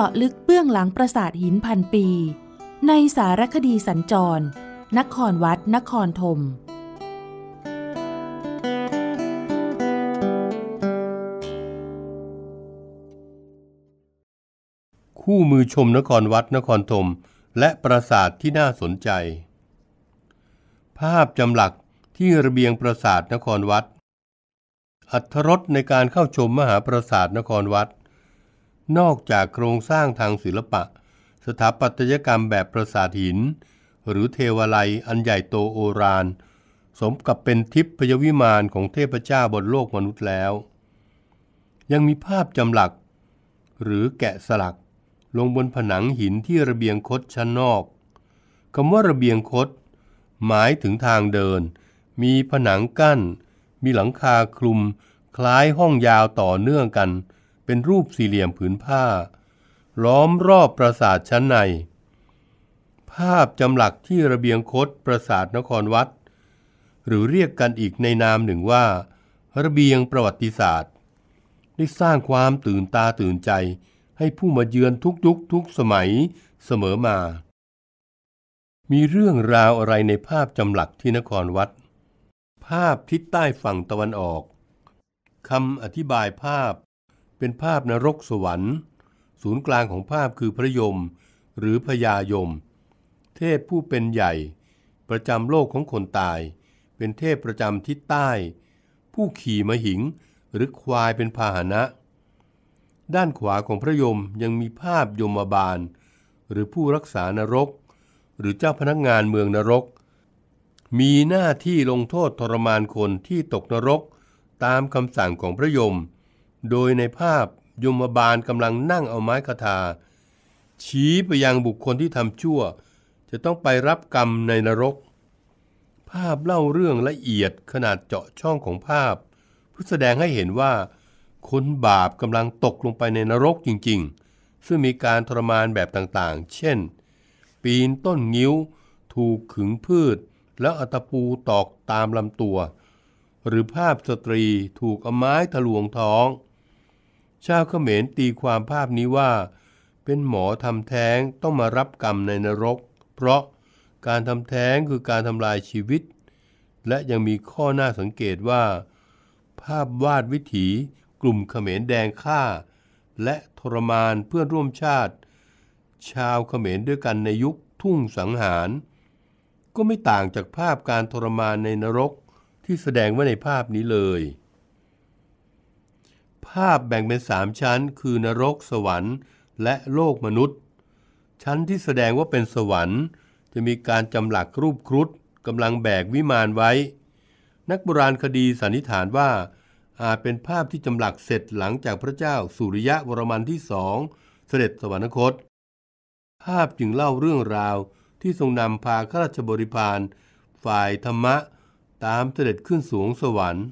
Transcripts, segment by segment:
จาะลึกเบื้องหลังปราสาทหินพันปี ในสารคดีสัญจร นครวัด นครธมคู่มือชมนครวัด นครธมและปราสาทที่น่าสนใจ ภาพจำหลักที่ระเบียงปราสาทนครวัด อัทรศในการเข้าชมมหาปราสาทนครวัดนอกจากโครงสร้างทางศิลปะ สถาปัตยกรรมแบบปราสาทหิน หรือเทวลัยอันใหญ่โตโอรานสมกับเป็นทิพยวิมานของเทพเจ้าบนโลกมนุษย์แล้ว ยังมีภาพจำหลัก หรือแกะสลัก ลงบนผนังหินที่ระเบียงคดชั้นนอกคำว่าระเบียงคดหมายถึงทางเดิน มีผนังกั้น มีหลังคาคลุมคล้ายห้องยาวต่อเนื่องกันเป็นรูปสี่เหลี่ยมผืนผ้า ล้อมรอบปราสาทชั้นใน ภาพจำหลักที่ระเบียงคดปราสาทนครวัด หรือเรียกกันอีกในนามหนึ่งว่า ระเบียงประวัติศาสตร์ได้สร้างความตื่นตาตื่นใจให้ผู้มาเยือนทุกยุคทุกสมัยเสมอมา มีเรื่องราวอะไรในภาพจำหลัก ที่นครวัด ภาพทิศใต้ฝั่งตะวันออกคำอธิบายภาพเป็นภาพนรกสวรรค์ ศูนย์กลางของภาพคือพระยม หรือพญายม เทพผู้เป็นใหญ่ ประจำโลกของคนตาย เป็นเทพประจำทิศใต้ ผู้ขี่มหิงหรือควายเป็นพาหนะ ด้านขวาของพระยมยังมีภาพยมบาล หรือผู้รักษานรก หรือเจ้าพนักงานเมืองนรก มีหน้าที่ลงโทษทรมานคนที่ตกนรกตามคำสั่งของพระยมโดยในภาพยมบาลกำลังนั่งเอาไม้คาถาชี้ไปยังบุคคลที่ทำชั่ว จะต้องไปรับกรรมในนรก ภาพเล่าเรื่องละเอียดขนาดเจาะช่องของภาพเพื่อแสดงให้เห็นว่า คนบาปกำลังตกลงไปในนรกจริงๆ ซึ่งมีการทรมานแบบต่างๆ เช่น ปีนต้นงิ้ว ถูกขึงพืช แล้วอัตปูตอกตามลำตัว หรือภาพสตรีถูกอไม้ทะลวงท้องชาวเขมรตีความภาพนี้ว่าเป็นหมอทำแท้งต้องมารับกรรมในนรก เพราะการทำแท้งคือการทำลายชีวิต และยังมีข้อน่าสังเกตว่า ภาพวาดวิถีกลุ่มเขมรแดงฆ่า และทรมานเพื่อนร่วมชาติ ชาวเขมรด้วยกันในยุคทุ่งสังหาร ก็ไม่ต่างจากภาพการทรมานในนรกที่แสดงไว้ในภาพนี้เลยภาพแบ่งเป็นสามชั้นคือ นรก สวรรค์ และโลก มนุษย์ ชั้นที่แสดงว่าเป็นสวรรค์ จะมีการจำหลักรูปครุฑกำลังแบกวิมานไว้ นักโบราณคดีสันนิษฐานว่า อาจเป็นภาพที่จำหลักเสร็จหลังจากพระเจ้าสุริยะวรมันที่สองเสด็จสวรรคต ภาพจึงเล่าเรื่องราวที่ทรงนำพาข้าราชบริพารฝ่ายธรรมะ ตามเสด็จขึ้นสูงสวรรค์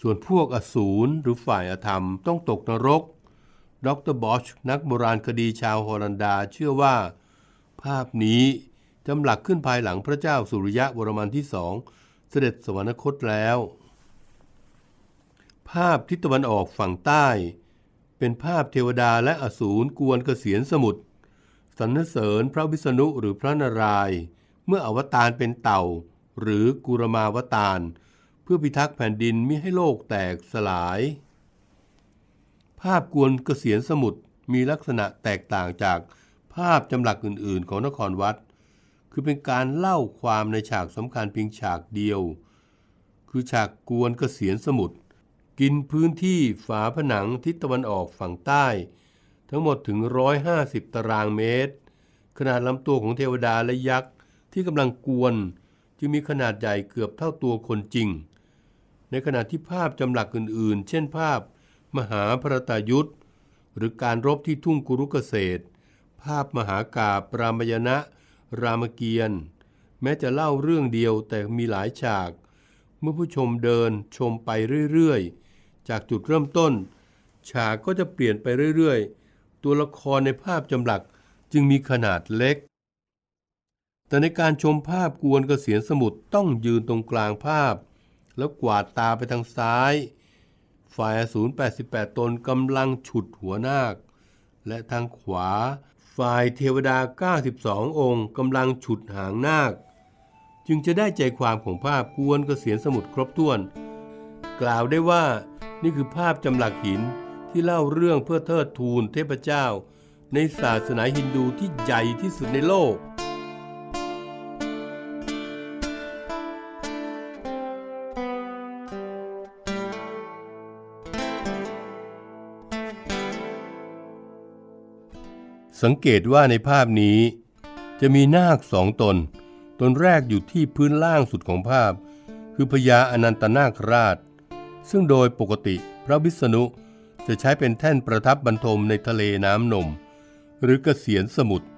ส่วนพวกอสูรหรือฝ่ายอธรรมต้องตกนรก ดรบอช นักโบราณคดีชาวฮอลันดาเชื่อว่า ภาพนี้จำหลักขึ้นภายหลังพระเจ้าสุริยะวรมันที่สอง เสด็จสวรรคตแล้ว ภาพทิศตะวันออกฝั่งใต้ เป็นภาพเทวดาและอสูรกวนเกษียนสมุทรสรรเสริญพระวิษณุหรือพระนารายณ์เมื่ออวตารเป็นเต่า หรือกุรมาวตารพื่อพิทักษ์แผ่นดินมิให้โลกแตกสลาย ภาพกวนเกษียณสมุทรมีลักษณะแตกต่างจากภาพจำหลักอื่นๆ ของนครวัด คือเป็นการเล่าความในฉากสำคัญเพียงฉากเดียว คือฉากกวนเกษียณสมุทรกินพื้นที่ฝาผนังทิศตะวันออกฝั่งใต้ ทั้งหมดถึง 150 ตารางเมตร ขนาดลำตัวของเทวดาและยักษ์ที่กำลังกวนจึงมีขนาดใหญ่เกือบเท่าตัวคนจริงในขณะที่ภาพจำหลักอื่น ๆ เช่นภาพ มหาพระตายุทธหรือการรบที่ทุ่งกุรุเกษตร ภาพมหากาบรามยณะ รามเกียรติ์แม้จะเล่าเรื่องเดียวแต่มีหลายฉาก เมื่อผู้ชมเดินชมไปเรื่อยๆจากจุดเริ่มต้น ฉากก็จะเปลี่ยนไปเรื่อยๆ ตัวละครในภาพจำหลักจึงมีขนาดเล็ก แต่ในการชมภาพกวนกเกษียนสมุทรต้องยืนตรงกลางภาพแล้วกวาดตาไปทางซ้าย ฝ่ายอสูร88 ตนกำลังฉุดหัวนาค และทางขวา ฝ่ายเทวดา 92 องค์กำลังฉุดหางนาค จึงจะได้ใจความของภาพกวนกระเสียนสมุดครบถ้วน กล่าวได้ว่านี่คือภาพจำหลักหินที่เล่าเรื่องเพื่อเทิดทูนเทพเจ้า ในศาสนาฮินดูที่ใหญ่ที่สุดในโลกสังเกตว่าในภาพนี้จะมีนาคสองตน ตนแรกอยู่ที่พื้นล่างสุดของภาพ คือพญาอนันตนาคราช ซึ่งโดยปกติพระวิษณุจะใช้เป็นแท่นประทับบรรทมในทะเลน้ำนมหรือกเกษียนสมุทร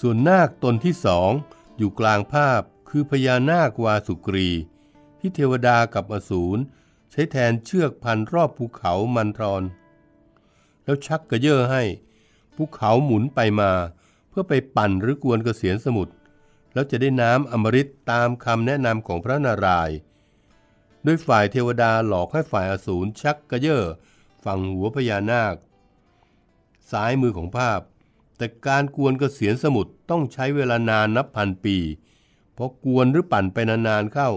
ส่วนนาคตนที่สองอยู่กลางภาพคือพญานาควาสุกรีที่เทวดากับอสูรใช้แทนเชือกพันรอบภูเขามันทรอนแล้วชักกระเยาะให้ภูเขาหมุนไปมาเพื่อไปปั่นหรือกวนกระเสียนสมุทรแล้วจะได้น้ำอมฤตตามคำแนะนำของพระนารายณ์ด้วยฝ่ายเทวดาหลอกให้ฝ่ายอสูรชักกระเยาะฝั่งหัวพญานาคซ้ายมือของภาพ แต่การกวนกระเสียนสมุทรต้องใช้เวลานานนับพันปี เพราะกวนหรือปั่นไปนานๆเข้า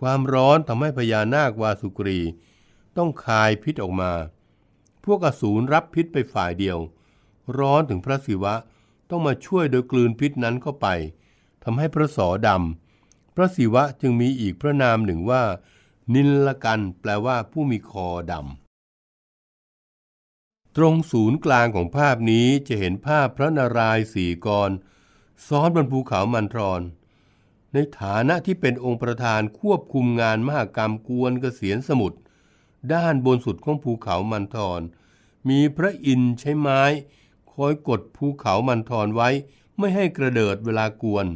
ความร้อนทำให้พญานาควาสุกรี ต้องคายพิษออกมา พวกอสูรรับพิษไปฝ่ายเดียวร้อนถึงพระศิวะต้องมาช่วยโดยกลืนพิษนั้นเข้าไปทำให้พระสอดำพระศิวะจึงมีอีกพระนามหนึ่งว่า นินละกันแปลว่าผู้มีคอดำตรงศูนย์กลางของภาพนี้จะเห็นภาพพระนารายณ์สี่กรซ้อนบนภูเขามันทรอน ในฐานะที่เป็นองค์ประธานควบคุมงานมหกรรมกวนเกษียณสมุทรด้านบนสุดของภูเขามันทรมีพระอินทร์ใช้ไม้คอยกดภูเขามันทอนไว้ไม่ให้กระเดิดเวลากวน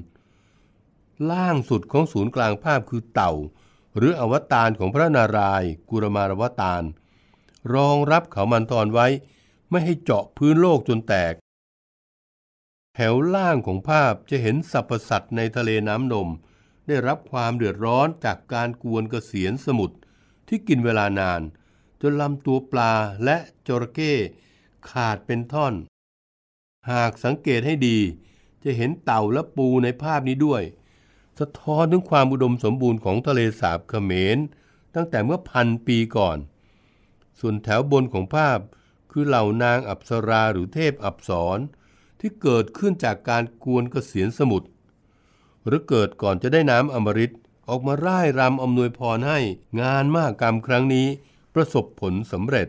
ล่างสุดของศูนย์กลางภาพคือเต่า หรืออวตารของพระนารายณ์กุรมารวตารรองรับเขามันทอนไว้ ไม่ให้เจาะพื้นโลกจนแตก แถวล่างของภาพจะเห็นสรรพสัตว์ในทะเลน้ำนม ได้รับความเดือดร้อนจากการกวนกระเสียนสมุทรที่กินเวลานานจนลำตัวปลาและจระเข้ขาดเป็นท่อนหากสังเกตให้ดีจะเห็นเต่าและปูในภาพนี้ด้วย สะท้อนถึงความอุดมสมบูรณ์ของทะเลสาบเขมร ตั้งแต่เมื่อพันปีก่อน ส่วนแถวบนของภาพคือเหล่านางอับสราหรือเทพอับสรที่เกิดขึ้นจากการกวนกระเสียนสมุทรหรือเกิดก่อนจะได้น้ำอมฤตออกมาร่ายรำอำนวยพรให้งานมากกรรมครั้งนี้ประสบผลสำเร็จ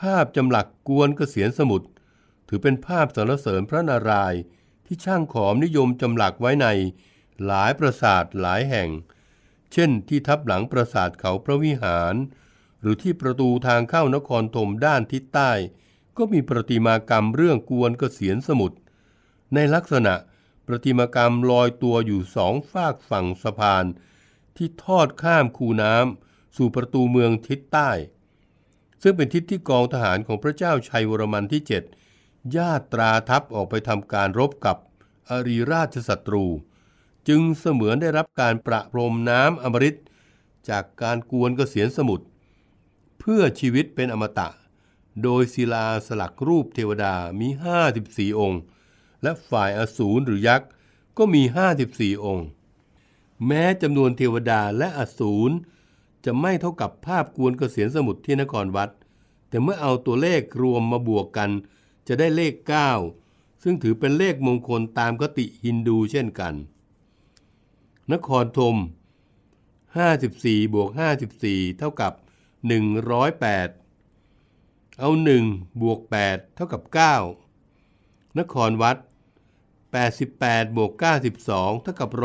ภาพจำหลักกวนกระเสียนสมุทรถือเป็นภาพสรรเสริญพระนารายณ์ที่ช่างขอมนิยมจำหลักไว้ในหลายปราสาทหลายแห่ง เช่นที่ทับหลังปราสาทเขาพระวิหาร หรือที่ประตูทางเข้านครธมด้านทิศใต้ ก็มีประติมากรรมเรื่องกวนเกษียนสมุทรในลักษณะ ประติมากรรมลอยตัวอยู่สองฝากฝั่งสะพาน ที่ทอดข้ามคูน้ำสู่ประตูเมืองทิศใต้ ซึ่งเป็นทิศที่กองทหารของพระเจ้าชัยวรมันที่7ญาตราทัพออกไปทำการรบกับอริราชศัตรู จึงเสมือนได้รับการประพรมน้ำอมฤตจากการกวนกเกษียนสมุทรเพื่อชีวิตเป็นอมตะ โดยศิลาสลักรูปเทวดามี 54 องค์ และฝ่ายอสูรหรือยักษ์ก็มี 54 องค์ แม้จำนวนเทวดาและอสูรจะไม่เท่ากับภาพกวนกเกษียนสมุทรที่นครวัด แต่เมื่อเอาตัวเลขรวมมาบวกกันจะได้เลข 9 ซึ่งถือเป็นเลขมงคลตามกติฮินดูเช่นกัน นครธม54 บวก 54 เท่ากับ 108 เอา 1 บวก 8 เท่ากับ 9นครวัด 88บวก 92 เท่ากับ 180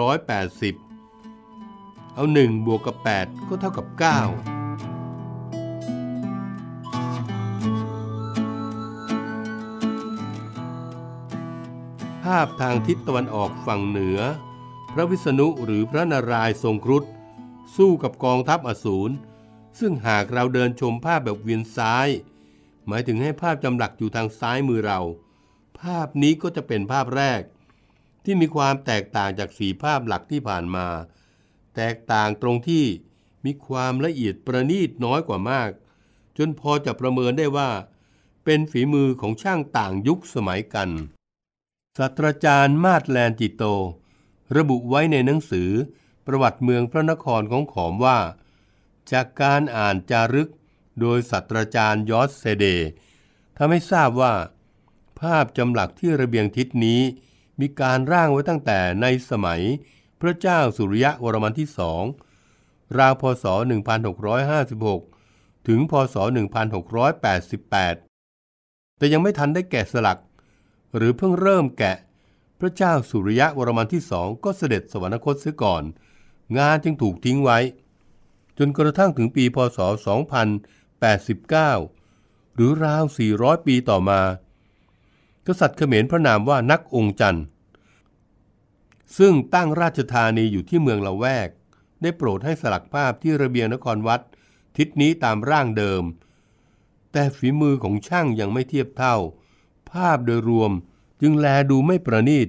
เอา 1 บวกกับ8ก็เท่ากับ 9ภาพทางทิศตะวันออกฝั่งเหนือ พระวิษณุหรือพระนารายณ์ทรงครุฑสู้กับกองทัพอสูรซึ่งหากเราเดินชมภาพแบบเวียนซ้าย หมายถึงให้ภาพจำหลักอยู่ทางซ้ายมือเรา ภาพนี้ก็จะเป็นภาพแรก ที่มีความแตกต่างจากสีภาพหลักที่ผ่านมา แตกต่างตรงที่มีความละเอียดประณีตน้อยกว่ามาก จนพอจะประเมินได้ว่า เป็นฝีมือของช่างต่างยุคสมัยกันศาสตราจารย์มาดแลนจิโต ระบุไว้ในหนังสือประวัติเมืองพระนครของขอมว่า จากการอ่านจารึกโดยศาสตราจารย์ยอสเซเดทำให้ทราบว่า ภาพจำหลักที่ระเบียงทิศนี้มีการร่างไว้ตั้งแต่ในสมัยพระเจ้าสุริยะวรมันที่สองราวพศ 1656 ถึงพศ 1688 แต่ยังไม่ทันได้แกะสลักหรือเพิ่งเริ่มแกะ พระเจ้าสุริยะวรมันที่สองก็เสด็จสวรรคตเสียก่อน งานจึงถูกทิ้งไว้ จนกระทั่งถึงปีพศ2089 หรือราว 400 ปีต่อมา กษัตริย์เขมรพระนามว่านักองค์จันทร์ ซึ่งตั้งราชธานีอยู่ที่เมืองละแวก ได้โปรดให้สลักภาพที่ระเบียงนครวัด ทิศนี้ตามร่างเดิม แต่ฝีมือของช่างยังไม่เทียบเท่าภาพโดยรวมจึงแลดูไม่ประณีต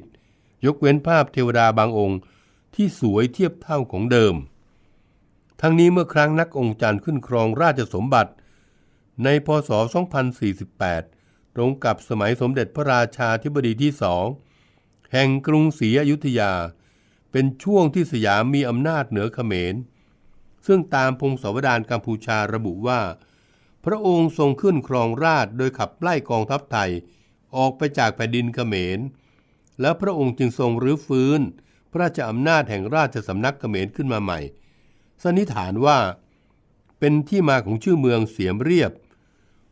ยกเว้นภาพเทวดาบางองค์ที่สวยเทียบเท่าของเดิม ทั้งนี้เมื่อครั้งนักองค์จันทร์ขึ้นครองราชสมบัติ ในพศ2048 ตรงกับสมัยสมเด็จพระราชาธิบดีที่สองแห่งกรุงศรีอยุธยา เป็นช่วงที่สยามมีอำนาจเหนือเขมร ซึ่งตามพงศาวดารกัมพูชาระบุว่า พระองค์ทรงขึ้นครองราชโดยขับไล่กองทัพไทยออกไปจากแผ่นดินเขมรและพระองค์จึงทรงรื้อฟื้น พระราชอำนาจแห่งราชสำนักเขมรขึ้นมาใหม่สนนิฐานว่า เป็นที่มาของชื่อเมืองเสียมเรียบ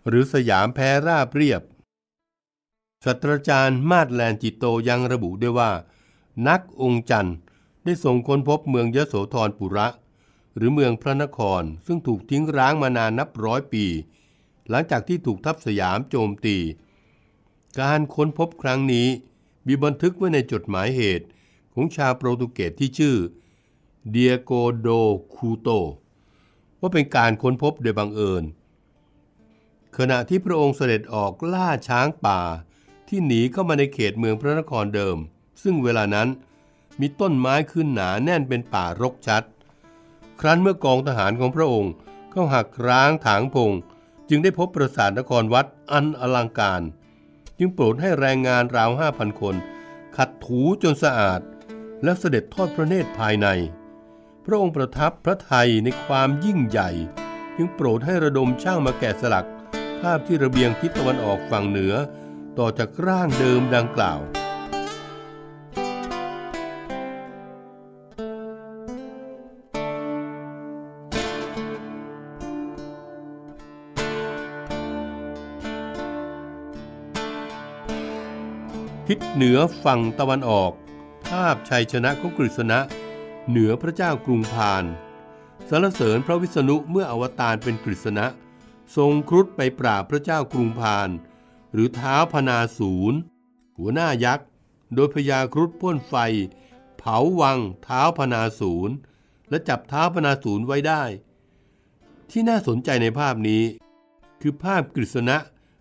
หรือสยามแพร่ราบเรียบศาสตราจารย์มาดแลนจิตโตยังระบุด้วยว่า นักองค์จันทร์ได้ส่งค้นพบเมืองยโสธรปุระ หรือเมืองพระนครซึ่งถูกทิ้งร้างมานานนับร้อยปี หลังจากที่ถูกทัพสยามโจมตีการค้นพบครั้งนี้มีบันทึกไว้ในจดหมายเหตุของชาวโปรตุเกสที่ชื่อเดียโกโดคูโต ว่าเป็นการค้นพบโดยบังเอิญ ขณะที่พระองค์เสด็จออกล่าช้างป่า ที่หนีเข้ามาในเขตเมืองพระนครเดิม ซึ่งเวลานั้นมีต้นไม้ขึ้นหนาแน่นเป็นป่ารกชัด ครั้นเมื่อกองทหารของพระองค์ เข้าหักร้างถางพง จึงได้พบปราสาทนครวัดอันอลังการจึงโปรดให้แรงงานราวห้าพันคน ขัดถูจนสะอาด และเสด็จทอดพระเนตรภายใน พระองค์ประทับพระไทยในความยิ่งใหญ่ จึงโปรดให้ระดมช่างมาแกะสลักภาพที่ระเบียงทิศตะวันออกฝั่งเหนือ ต่อจากร่างเดิมดังกล่าวทิศเหนือฝั่งตะวันออก ภาพชัยชนะ ของกฤษณะเหนือพระเจ้ากรุงพานสรรเสริญพระวิษณุเมื่ออวตารเป็นกฤษณะทรงครุฑไปปราบพระเจ้ากรุงพาน หรือเท้าพนาศูนย์หัวหน้ายักษ์ โดยพญาครุฑพ่นไฟ เผาวังเท้าพนาศูนย์และจับเท้าพนาศูนย์ไว้ได้ ที่น่าสนใจในภาพนี้ คือภาพกฤษณะ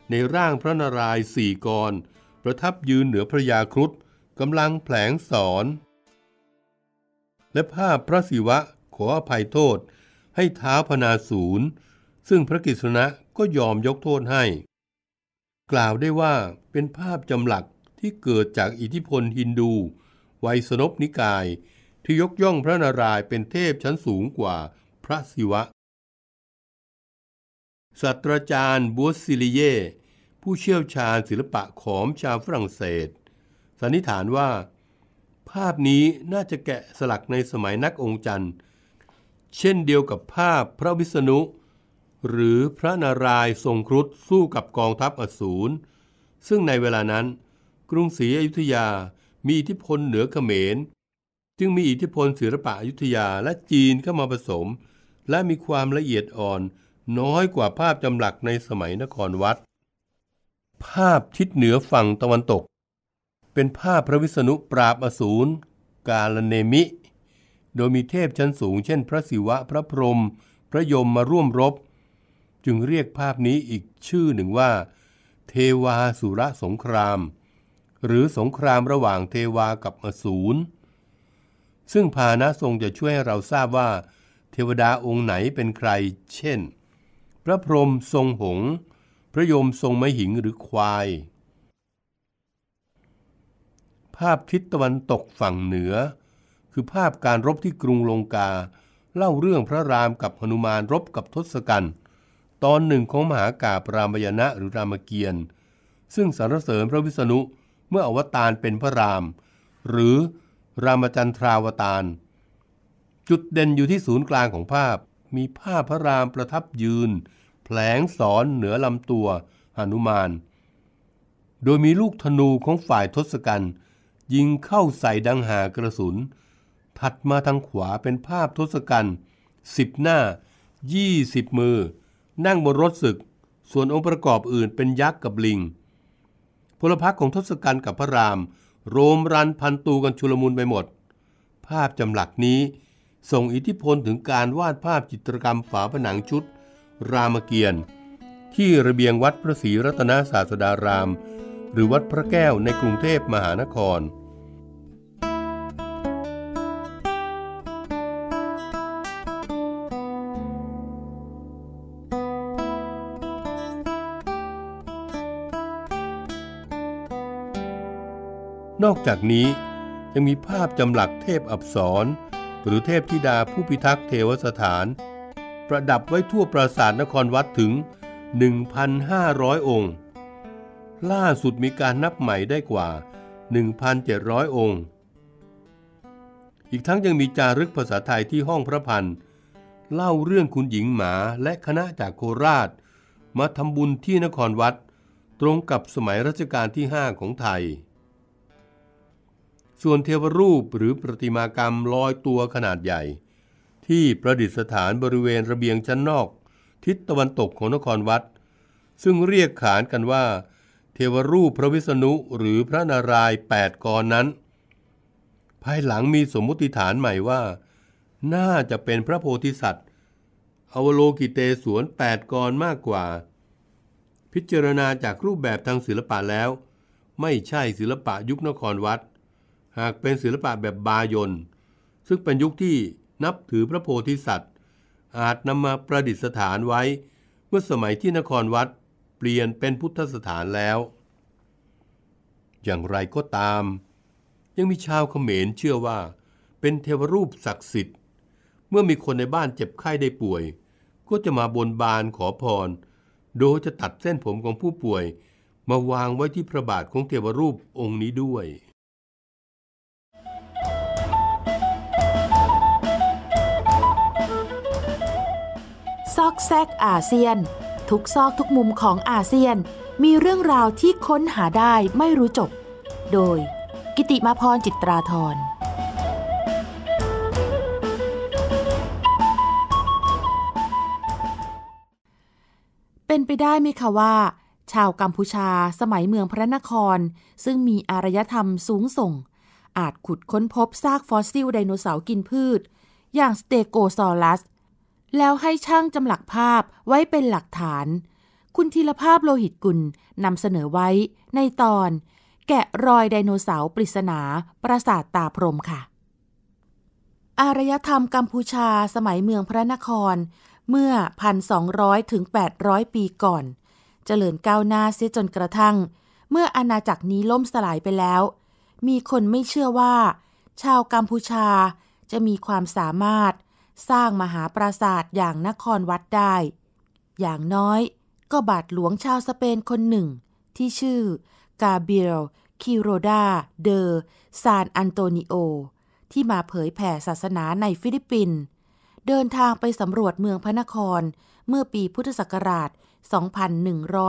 ในร่างพระนารายณ์สี่กรประทับยืนเหนือพระยาครุฑกำลังแผลงสอน และภาพพระศิวะขออภัยโทษให้ท้าพนาศูนย์ซึ่งพระกิษณะก็ยอมยกโทษให้ กล่าวได้ว่าเป็นภาพจำหลักที่เกิดจากอิทธิพลฮินดู ไวยสนบนิกายที่ยกย่องพระนารายณ์เป็นเทพชั้นสูงกว่าพระศิวะศาสตราจารย์บัวซิลิเยผู้เชี่ยวชาญศิลปะของชาวฝรั่งเศสสันนิษฐานว่า ภาพนี้น่าจะแกะสลักในสมัยนักองค์จันทร์เช่นเดียวกับภาพพระวิษณุ หรือพระนารายณ์ทรงครุฑสู้กับกองทัพอสูร ซึ่งในเวลานั้น กรุงศรีอยุธยามีอิทธิพลเหนือเขมร จึงมีอิทธิพลศิลปะอยุธยาและจีนเข้ามาผสม และมีความละเอียดอ่อนน้อยกว่าภาพจำหลักในสมัยนครวัดภาพทิศเหนือฝั่งตะวันตก เป็นภาพพระวิษณุปราบอสูรกาลเนมิ โดยมีเทพชั้นสูงเช่นพระศิวะพระพรหมพระยมมาร่วมรบ จึงเรียกภาพนี้อีกชื่อหนึ่งว่า เทวาสุรสงคราม หรือสงครามระหว่างเทวากับอสูรซึ่งพานะทรงจะช่วยให้เราทราบว่า เทวดาองค์ไหนเป็นใคร เช่น พระพรหมทรงหงษ์พระโยมทรงไม้หิงหรือควาย ภาพทิศตะวันตกฝั่งเหนือ คือภาพการรบที่กรุงลงกา เล่าเรื่องพระราม กับหนุมาน รบกับทศกัณฐ์ตอนหนึ่งของมหากาปรามยณะหรือรามเกียรติ์ซึ่งสรรเสริญพระวิษณุเมื่ออวตารเป็นพระรามหรือรามจันทราวตารจุดเด่นอยู่ที่ศูนย์กลางของภาพมีภาพพระรามประทับยืนแผลงสอนเหนือลำตัวหนุมาน โดยมีลูกธนูของฝ่ายทศกัณฐ์ยิงเข้าใส่ดังหากระสุนถัดมาทางขวาเป็นภาพทศกัณฐ์สิบหน้ายี่สิบมือ นั่งบนรถศึก ส่วนองค์ประกอบอื่นเป็นยักษ์กับลิง พลพรรคของทศกัณฐ์กับพระราม โรมรันพันตูกันชุลมุนไปหมด ภาพจำหลักนี้ส่งอิทธิพลถึงการวาดภาพจิตรกรรมฝาผนังชุดรามเกียรติ์ที่ระเบียงวัดพระศรีรัตนศาสดาราม หรือวัดพระแก้วในกรุงเทพมหานคร นอกจากนี้ ยังมีภาพจำหลักเทพอับสรหรือเทพธิดาผู้พิทักษ์เทวสถานประดับไว้ทั่วปราสาทนครวัดถึง 1,500 องค์ ล่าสุดมีการนับใหม่ได้กว่า 1,700 องค์ อีกทั้งยังมีจารึกภาษาไทยที่ห้องพระพันเล่าเรื่องคุณหญิงหมาและคณะจากโคราช มาทำบุญที่นครวัดตรงกับสมัยรัชกาลที่ 5 ของไทย ส่วนเทวรูปหรือประติมากรรมลอยตัวขนาดใหญ่ที่ประดิษฐานบริเวณระเบียงชั้นนอก ทิศตะวันตกของนครวัด ซึ่งเรียกขานกันว่า เทวรูปพระวิษณุหรือพระนารายณ์แปดกรนั้น ภายหลังมีสมมติฐานใหม่ว่าน่าจะเป็นพระโพธิสัตว์ อวโลกิเตสวน8กรมากกว่า พิจารณาจากรูปแบบทางศิลปะแล้ว ไม่ใช่ศิลปะยุคนครวัด หากเป็นศิลปะแบบบายนซึ่งเป็นยุคที่นับถือพระโพธิสัตว์ อาจนำมาประดิษฐานไว้ เมื่อสมัยที่นครวัดเปลี่ยนเป็นพุทธสถานแล้ว อย่างไรก็ตาม ยังมีชาวเขมรเชื่อว่าเป็นเทวรูปศักดิ์สิทธิ์ เมื่อมีคนในบ้านเจ็บไข้ได้ป่วย ก็จะมาบนบานขอพร โดยจะตัดเส้นผมของผู้ป่วย มาวางไว้ที่พระบาทของเทวรูปองค์นี้ด้วยอกแซกอาเซียนทุกซอกทุกมุมของอาเซียนมีเรื่องราวที่ค้นหาได้ไม่รู้จบ โดยกิติมาพรจิตราธรเป็นไปได้ไหมคะว่า ชาวกัมพูชาสมัยเมืองพระนครซึ่งมีอารยธรรมสูงส่ง อาจขุดค้นพบซากฟอสซิลไดโนเสาร์กินพืช อย่างสเตโกซอรัสแล้วให้ช่างจำหลักภาพไว้เป็นหลักฐาน คุณธีรภาพโลหิตกุลนำเสนอไว้ในตอน แกะรอยไดโนเสาร์ปริศนาปราสาทตาพรมค่ะ อารยธรรมกัมพูชาสมัยเมืองพระนครเมื่อ 1,200ถึง800 ปีก่อน เจริญก้าวหน้าเสียจนกระทั่ง เมื่ออาณาจักรนี้ล่มสลายไปแล้ว มีคนไม่เชื่อว่า ชาวกัมพูชาจะมีความสามารถสร้างมหาปราสาทอย่างนครวัดได้ อย่างน้อยก็บาทหลวงชาวสเปนคนหนึ่ง ที่ชื่อ กาเบียลคิโรดาเดอซานอันโตนิโอ ที่มาเผยแผ่ศาสนาในฟิลิปปินส์เดินทางไปสำรวจเมืองพระนคร เมื่อปีพุทธศักราช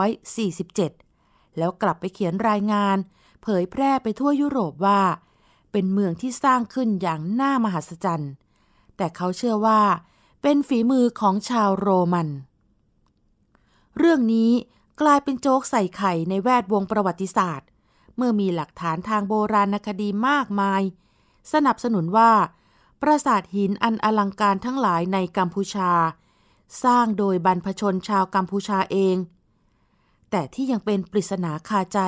2147 แล้วกลับไปเขียนรายงาน เผยแพร่ไปทั่วยุโรปว่า เป็นเมืองที่สร้างขึ้นอย่างน่ามหัศจรรย์แต่เขาเชื่อว่าเป็นฝีมือของชาวโรมัน เรื่องนี้กลายเป็นโจ๊กใส่ไข่ในแวดวงประวัติศาสตร์ เมื่อมีหลักฐานทางโบราณคดีมากมาย สนับสนุนว่า ปราสาทหินอันอลังการทั้งหลายในกัมพูชา สร้างโดยบรรพชนชาวกัมพูชาเอง แต่ที่ยังเป็นปริศนาคาใจ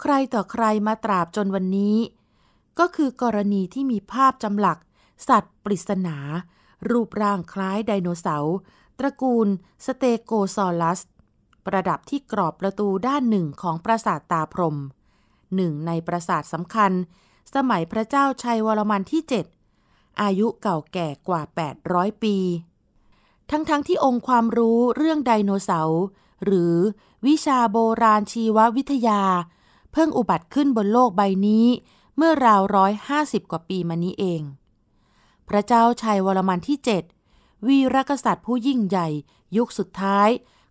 ใครต่อใครมาตราบจนวันนี้ ก็คือกรณีที่มีภาพจำหลักสัตว์ปริศนา รูปร่างคล้ายไดโนเสาร์ ตระกูลสเตโกซอลัส ประดับที่กรอบประตูด้านหนึ่งของปราสาทตาพรมหนึ่งในปราสาทสำคัญ สมัยพระเจ้าชัยวรมันที่ 7 อายุเก่าแก่กว่า 800 ปี ทั้งๆทที่องค์ความรู้เรื่องไดโนเสาร์หรือวิชาโบราณชีววิทยา เพิ่งอุบัติขึ้นบนโลกใบนี้ เมื่อราวร้อยห้าสิบกว่าปีมานี้เองพระเจ้าชัยวรมันที่ 7 วีรกษัตริย์ผู้ยิ่งใหญ่ยุคสุดท้าย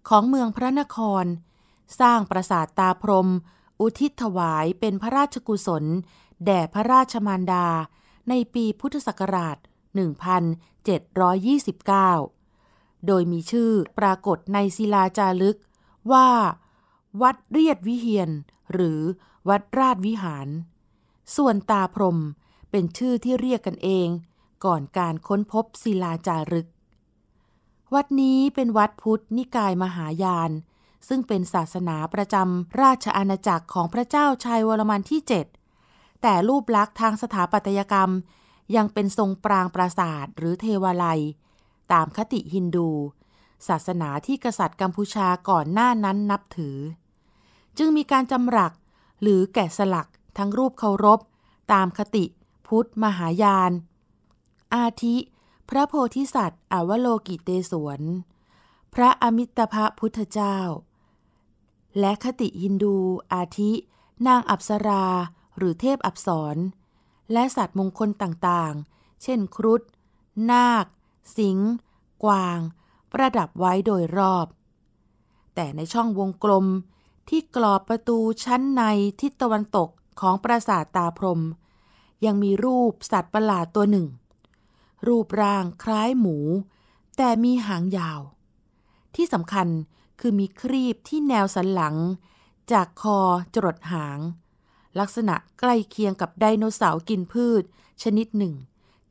ของเมืองพระนคร สร้างปราสาทตาพรม อุทิศถวายเป็นพระราชกุศล แด่พระราชมารดา ในปีพุทธศักราช 1729 โดยมีชื่อปรากฏในศิลาจารึกว่า วัดเรียดวิเฮียนหรือวัดราชวิหาร ส่วนตาพรมเป็นชื่อที่เรียกกันเองก่อนการค้นพบศิลาจารึก วัดนี้เป็นวัดพุทธนิกายมหายาน ซึ่งเป็นศาสนาประจำราชอาณาจักรของพระเจ้าชัยวรมันที่ 7 แต่รูปลักษณ์ทางสถาปัตยกรรมยังเป็นทรงปรางปราสาทหรือเทวาลัย ตามคติฮินดู ศาสนาที่กษัตริย์กัมพูชาก่อนหน้านั้นนับถือ จึงมีการจำหรักหรือแกะสลักทั้งรูปเคารพ ตามคติ พุทธมหายานอาทิพระโพธิสัตว์อวโลกิเตสวนพระอมิตภพุทธเจ้า และคติฮินดูอาทิ นางอับสราหรือเทพอับสร และสัตว์มงคลต่างๆ เช่นครุฑนาค สิงห์กวาง ประดับไว้โดยรอบ แต่ในช่องวงกลมที่กรอบประตูชั้นในทิศตะวันตกของปราสาทตาพรม ยังมีรูปสัตว์ประหลาดตัวหนึ่งรูปร่างคล้ายหมู แต่มีหางยาว ที่สำคัญคือมีครีบที่แนวสันหลังจากคอจรดหาง ลักษณะใกล้เคียงกับไดโนเสาร์กินพืชชนิดหนึ่ง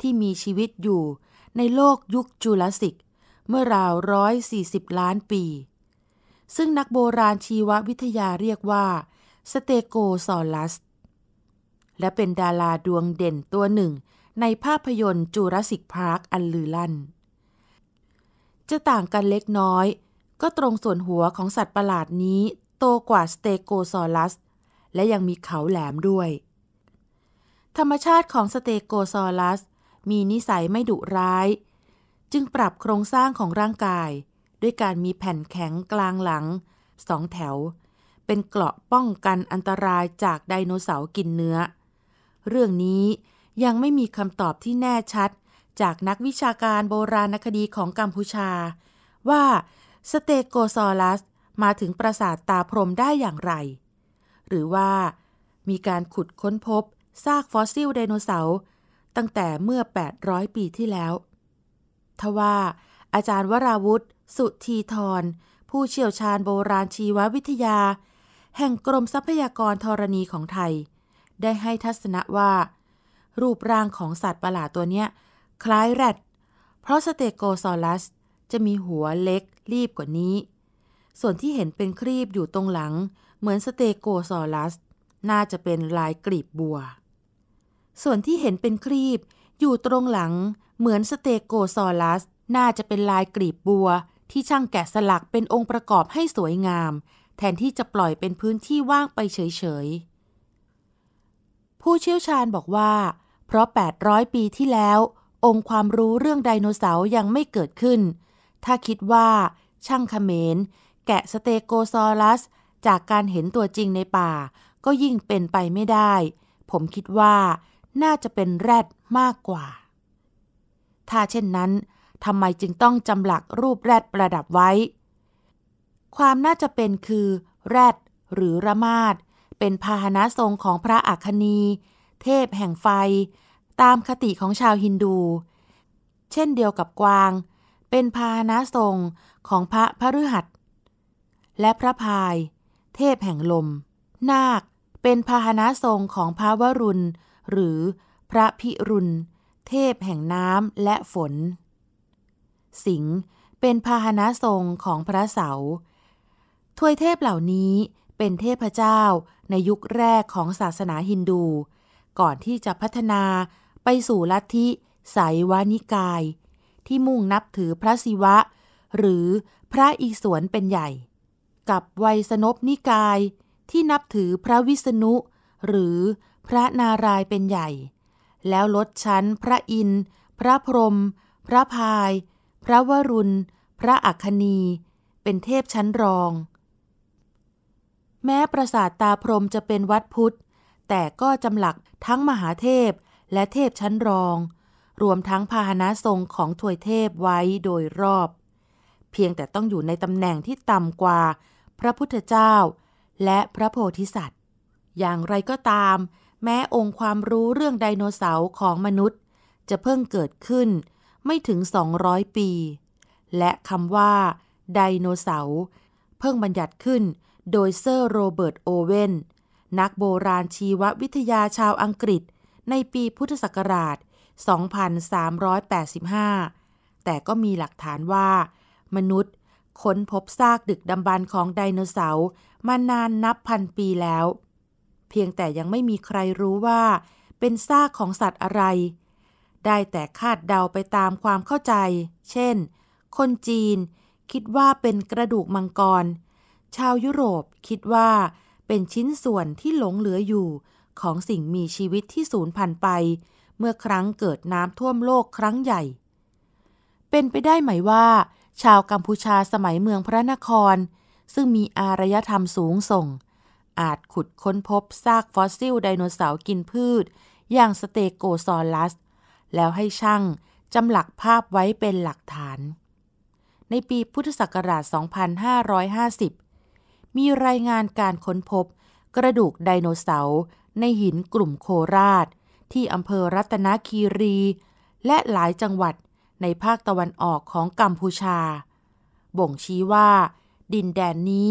ที่มีชีวิตอยู่ในโลกยุคจูลสิก เมื่อราวร้อยสี่สิบล้านปี ซึ่งนักโบราณชีววิทยาเรียกว่าสเตโกซอลัส และเป็นดาราดวงเด่นตัวหนึ่งในภาพยนตร์จูราสสิกพาร์คอันลือลั่น จะต่างกันเล็กน้อย ก็ตรงส่วนหัวของสัตว์ประหลาดนี้โตกว่าสเตโกซอรัส และยังมีเขาแหลมด้วย ธรรมชาติของสเตโกซอรัส มีนิสัยไม่ดุร้าย จึงปรับโครงสร้างของร่างกาย ด้วยการมีแผ่นแข็งกลางหลังสองแถว เป็นเกราะป้องกันอันตรายจากไดโนเสาร์กินเนื้อ เรื่องนี้ยังไม่มีคำตอบที่แน่ชัดจากนักวิชาการโบราณคดีของกัมพูชาว่าสเตโกซอลัสมาถึงปราสาทตาพรมได้อย่างไร หรือว่ามีการขุดค้นพบซากฟอสซิลไดโนเสาร์ตั้งแต่เมื่อ 800 ปีที่แล้ว ทว่า อาจารย์วราวุธสุทีทรผู้เชี่ยวชาญโบราณชีววิทยา แห่งกรมทรัพยากรธรณีของไทย ได้ให้ทัศนะว่ารูปร่างของสัตว์ประหลาดตัวเนี้ย คล้ายแรด เพราะสเตโกซอรัส จะมีหัวเล็กรีบกว่านี้ ส่วนที่เห็นเป็นครีบอยู่ตรงหลัง เหมือนสเตโกซอรัส น่าจะเป็นลายกลีบบัว ส่วนที่เห็นเป็นครีบอยู่ตรงหลังเหมือนสเตโกซอรัส น่าจะเป็นลายกลีบบัว ที่ช่างแกะสลักเป็นองค์ประกอบให้สวยงาม แทนที่จะปล่อยเป็นพื้นที่ว่างไปเฉย ๆ ผู้เชี่ยวชาญบอกว่าเพราะ 800 ปีที่แล้ว องค์ความรู้เรื่องไดโนเสาร์ยังไม่เกิดขึ้น ถ้าคิดว่า ช่างขเขมรแกะสเตโกซอรัส จากการเห็นตัวจริงในป่า ก็ยิ่งเป็นไปไม่ได้ ผมคิดว่าน่าจะเป็นแรดมากกว่า ถ้าเช่นนั้นทำไมจึงต้องจำหลักรูปแรดประดับไว้ ความน่าจะเป็นคือแรดหรือระมาดเป็นพาหนะทรงของพระอัคนีเทพแห่งไฟตามคติของชาวฮินดู เช่นเดียวกับกวาง เป็นพาหนะทรงของพระพฤหัส และพระพาย เทพแห่งลม นาค เป็นพาหนะทรงของพระวรุณหรือพระพิรุณ เทพแห่งน้ำและฝน สิงห์ เป็นพาหนะทรงของพระเสาถ้วยเทพเหล่านี้เป็นเทพเจ้าในยุคแรกของศาสนาฮินดูก่อนที่จะพัฒนาไปสู่ลัทธิสายวานิกาย ที่มุ่งนับถือพระศิวะ หรือพระอิศวรเป็นใหญ่ กับไวยสนบนิกาย ที่นับถือพระวิษณุหรือพระนารายเป็นใหญ่ แล้วลดชั้นพระอินทร์ พระพรหมพระพายพระวรุณ พระอัคนีเป็นเทพชั้นรอง แม้ปราสาทตาพรมจะเป็นวัดพุทธแต่ก็จำหลักทั้งมหาเทพและเทพชั้นรอง รวมทั้งพาหนะทรงของถวยเทพไว้โดยรอบ เพียงแต่ต้องอยู่ในตำแหน่งที่ต่ำกว่า พระพุทธเจ้าและพระโพธิสัตว์ อย่างไรก็ตามแม้องค์ความรู้เรื่องไดโนเสาร์ของมนุษย์ จะเพิ่งเกิดขึ้นไม่ถึง 200 ปี และคำว่า ไดโนเสาร์เพิ่งบัญญัติขึ้นโดยเซอร์โรเบิร์ตโอเวนนักโบราณชีววิทยาชาวอังกฤษในปีพุทธศักราช 2385 แต่ก็มีหลักฐานว่า มนุษย์ค้นพบซากดึกดำบรรพ์ของไดโนเสาร์มานานนับพันปีแล้ว เพียงแต่ยังไม่มีใครรู้ว่า เป็นซากของสัตว์อะไร ได้แต่คาดเดาไปตามความเข้าใจ เช่น คนจีนคิดว่าเป็นกระดูกมังกร ชาวยุโรปคิดว่าเป็นชิ้นส่วนที่หลงเหลืออยู่ของสิ่งมีชีวิตที่สูญพันธุ์ไป เมื่อครั้งเกิดน้ำท่วมโลกครั้งใหญ่ เป็นไปได้ไหมว่า ชาวกัมพูชาสมัยเมืองพระนคร ซึ่งมีอารยธรรมสูงส่ง อาจขุดค้นพบซากฟอสซิลไดโนเสาร์กินพืชอย่างสเตโกซอลัส แล้วให้ช่างจำหลักภาพไว้เป็นหลักฐาน ในปีพุทธศักราช 2550มีรายงานการค้นพบกระดูกไดโนเสาร์ในหินกลุ่มโคราชที่อำเภอรัตนคีรี และหลายจังหวัดในภาคตะวันออกของกัมพูชา บ่งชี้ว่า ดินแดนนี้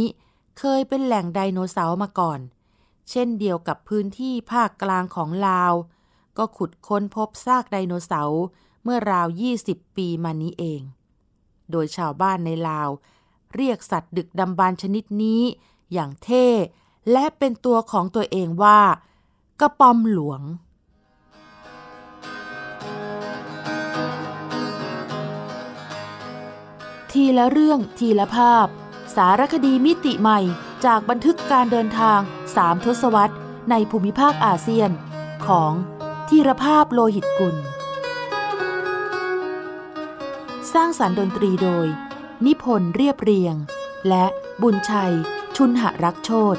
เคยเป็นแหล่งไดโนเสาร์มาก่อน เช่นเดียวกับพื้นที่ภาคกลางของลาว ก็ขุดค้นพบซากไดโนเสาร์เมื่อราว 20 ปีมานี้เอง โดยชาวบ้านในลาวเรียกสัตว์ดึกดำบรรชนิดนี้อย่างเท่และเป็นตัวของตัวเองว่า กระปอมหลวง ทีละเรื่องทีละภาพ สารคดีมิติใหม่จากบันทึกการเดินทางสามทศวรรษในภูมิภาคอาเซียน ของ ทีละภาพโลหิตกุลสร้างสารรค์ดนตรีโดยนิพนธ์เรียบเรียง และบุญชัย ชุนหรักโชต